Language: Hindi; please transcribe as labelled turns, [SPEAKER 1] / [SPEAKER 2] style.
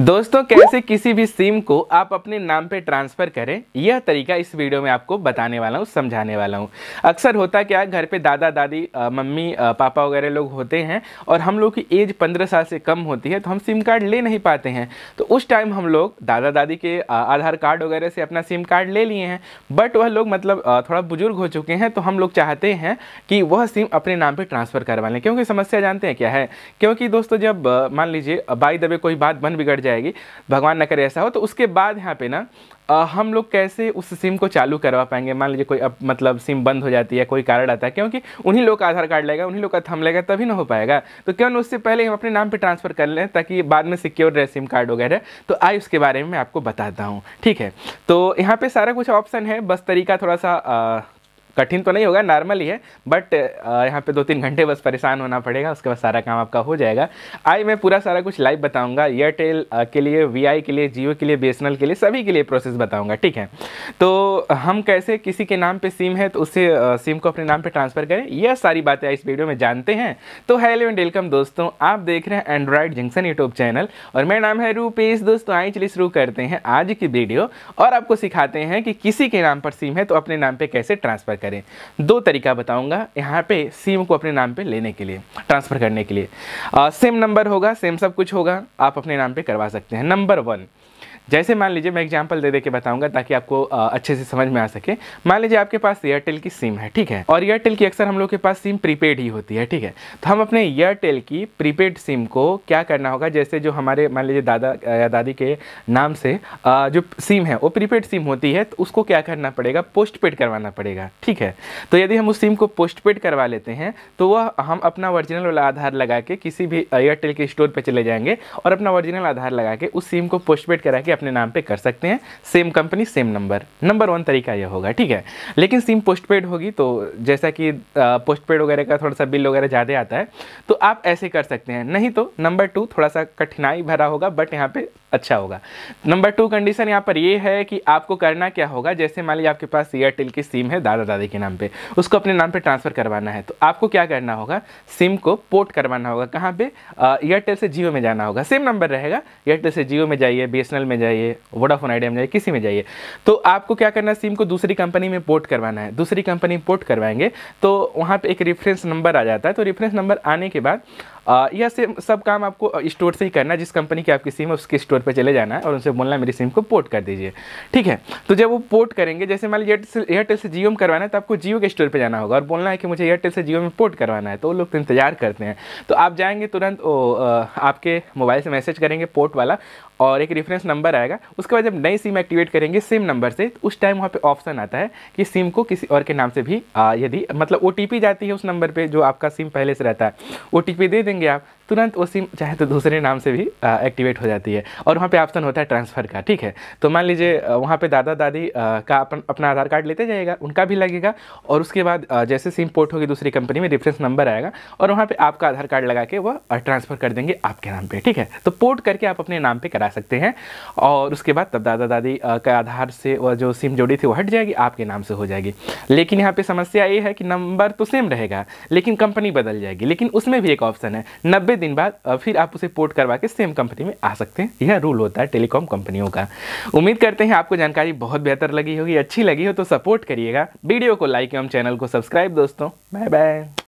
[SPEAKER 1] दोस्तों कैसे किसी भी सिम को आप अपने नाम पे ट्रांसफ़र करें यह तरीका इस वीडियो में आपको बताने वाला हूँ समझाने वाला हूँ अक्सर होता क्या है घर पे दादा दादी मम्मी पापा वगैरह लोग होते हैं और हम लोग की एज पंद्रह साल से कम होती है तो हम सिम कार्ड ले नहीं पाते हैं तो उस टाइम हम लोग दादा दादी के आधार कार्ड वगैरह से अपना सिम कार्ड ले लिए हैं बट वह लोग मतलब थोड़ा बुजुर्ग हो चुके हैं तो हम लोग चाहते हैं कि वह सिम अपने नाम पर ट्रांसफ़र करवा लें क्योंकि समस्या जानते हैं क्या है क्योंकि दोस्तों जब मान लीजिए बाई दबे कोई बात बन बिगड़ जाएगी भगवान न करे ऐसा हो तो उसके बाद यहाँ पे ना आ, हम लोग कैसे उस सिम को चालू करवा पाएंगे मान लीजिए कोई अब मतलब सिम बंद हो जाती है कोई कारण आता है क्योंकि उन्हीं लोग का आधार कार्ड लेगा उन्हीं लोग का थम लेगा तभी ना हो पाएगा तो क्यों उससे पहले हम अपने नाम पर ट्रांसफ़र कर लें ताकि बाद में सिक्योर रहे सिम कार्ड वगैरह तो आई उसके बारे में मैं आपको बताता हूँ ठीक है तो यहाँ पर सारा कुछ ऑप्शन है बस तरीका थोड़ा सा आ, कठिन तो नहीं होगा नॉर्मल ही है बट यहाँ पे दो तीन घंटे बस परेशान होना पड़ेगा उसके बाद सारा काम आपका हो जाएगा आई मैं पूरा सारा कुछ लाइव बताऊँगा एयरटेल के लिए वी के लिए जियो के लिए बी के लिए सभी के लिए प्रोसेस बताऊँगा ठीक है तो हम कैसे किसी के नाम पर सिम है तो उससे सिम को अपने नाम पर ट्रांसफ़र करें यह सारी बातें इस वीडियो में जानते हैं तो हेलो एंड वेलकम दोस्तों आप देख रहे हैं एंड्रॉयड जंक्शन यूट्यूब चैनल और मेरा नाम है रूपेश दोस्तों आए चलिए शुरू करते हैं आज की वीडियो और आपको सिखाते हैं कि किसी के नाम पर सिम है तो अपने नाम पर कैसे ट्रांसफ़र करें दो तरीका बताऊंगा यहाँ पे सिम को अपने नाम पे लेने के लिए ट्रांसफ़र करने के लिए सेम नंबर होगा सेम सब कुछ होगा आप अपने नाम पे करवा सकते हैं नंबर वन जैसे मान लीजिए मैं एग्जाम्पल दे दे के बताऊंगा ताकि आपको अच्छे से समझ में आ सके मान लीजिए आपके पास एयरटेल की सिम है ठीक है और एयरटेल की अक्सर हम लोग के पास सिम प्रीपेड ही होती है ठीक है तो हम अपने एयरटेल की प्रीपेड सिम को क्या करना होगा जैसे जो हमारे मान लीजिए दादा या दादी के नाम से जो सिम है वो प्रीपेड सिम होती है तो उसको क्या करना पड़ेगा पोस्ट पेड करवाना पड़ेगा ठीक है तो यदि हम उस सिम को पोस्ट पेड करवा लेते हैं तो वह हम अपना ओरिजिनल वाला आधार लगा के किसी भी एयरटेल के स्टोर पर चले जाएंगे और अपना ओरिजिनल आधार लगा के उस सिम को पोस्ट पेड करा के अपने नाम पे कर सकते हैं same company same number number one तरीका ये होगा ठीक है लेकिन सिम पोस्ट पेड होगी तो जैसा कि पोस्ट पेड वगैरह का थोड़ा सा बिल वगैरह ज़्यादा आता है तो आप ऐसे कर सकते हैं नहीं तो नंबर टू थोड़ा सा कठिनाई भरा होगा बट अच्छा यहाँ पर अच्छा होगा नंबर टू कंडीशन यहाँ पर यह है कि आपको करना क्या होगा जैसे मान लीजिए आपके पास एयरटेल की सिम है दादा दादी के नाम पर उसको अपने नाम पर ट्रांसफ़र करवाना है तो आपको क्या करना होगा सिम को पोर्ट करवाना होगा कहाँ पर एयरटेल से जियो में जाना होगा सेम नंबर रहेगा एयरटेल से जियो में जाइए बी में जाइए वोडाफोन आइडिया में जाइए किसी में जाइए तो आपको क्या करना है सिम को दूसरी कंपनी में पोर्ट करवाना है दूसरी कंपनी पोर्ट करवाएंगे तो वहाँ पर एक रेफरेंस नंबर आ जाता है तो रेफरेंस नंबर आने के बाद यह सेम सब काम आपको स्टोर से ही करना है जिस कंपनी की आपकी सिम है उसके स्टोर पर चले जाना है और उनसे बोलना है मेरी सिम को पोर्ट कर दीजिए ठीक है तो जब वो पोर्ट करेंगे जैसे मान लीजिए एयरटेल से जियो में करवाना है तो आपको जियो के स्टोर पर जाना होगा और बोलना है कि मुझे एयरटेल से जियो में पोर्ट करवाना है तो लोग तो इंतजार करते हैं तो आप जाएंगे तुरंत आपके मोबाइल से मैसेज करेंगे पोर्ट वाला और एक रेफरेंस नंबर आएगा उसके बाद जब नई सिम एक्टिवेट करेंगे सिम नंबर से तो उस टाइम वहाँ पे ऑप्शन आता है कि सिम को किसी और के नाम से भी यदि मतलब ओ जाती है उस नंबर पर जो आपका सिम पहले से रहता है ओ दे देंगे देंगे आप तुरंत वो सिम चाहे तो दूसरे नाम से भी आ, एक्टिवेट हो जाती है और वहाँ पे ऑप्शन होता है ट्रांसफ़र का ठीक है तो मान लीजिए वहाँ पे दादा दादी आ, का अपन अपना आधार कार्ड लेते जाएगा उनका भी लगेगा और उसके बाद आ, जैसे सिम पोर्ट होगी दूसरी कंपनी में रेफरेंस नंबर आएगा और वहाँ पर आपका आधार कार्ड लगा के वह ट्रांसफ़र कर देंगे आपके नाम पर ठीक है तो पोर्ट करके आप अपने नाम पर करा सकते हैं और उसके बाद तब दादा दादी का आधार से वह जो सिम जोड़ी थी वो हट जाएगी आपके नाम से हो जाएगी लेकिन यहाँ पर समस्या ये है कि नंबर तो सेम रहेगा लेकिन कंपनी बदल जाएगी लेकिन उसमें भी एक ऑप्शन है नब्बे दिन बाद फिर आप उसे पोर्ट करवा के सेम कंपनी में आ सकते हैं यह रूल होता है टेलीकॉम कंपनियों का उम्मीद करते हैं आपको जानकारी बहुत बेहतर लगी होगी अच्छी लगी हो तो सपोर्ट करिएगा वीडियो को लाइक एवं चैनल को सब्सक्राइब दोस्तों बाय बाय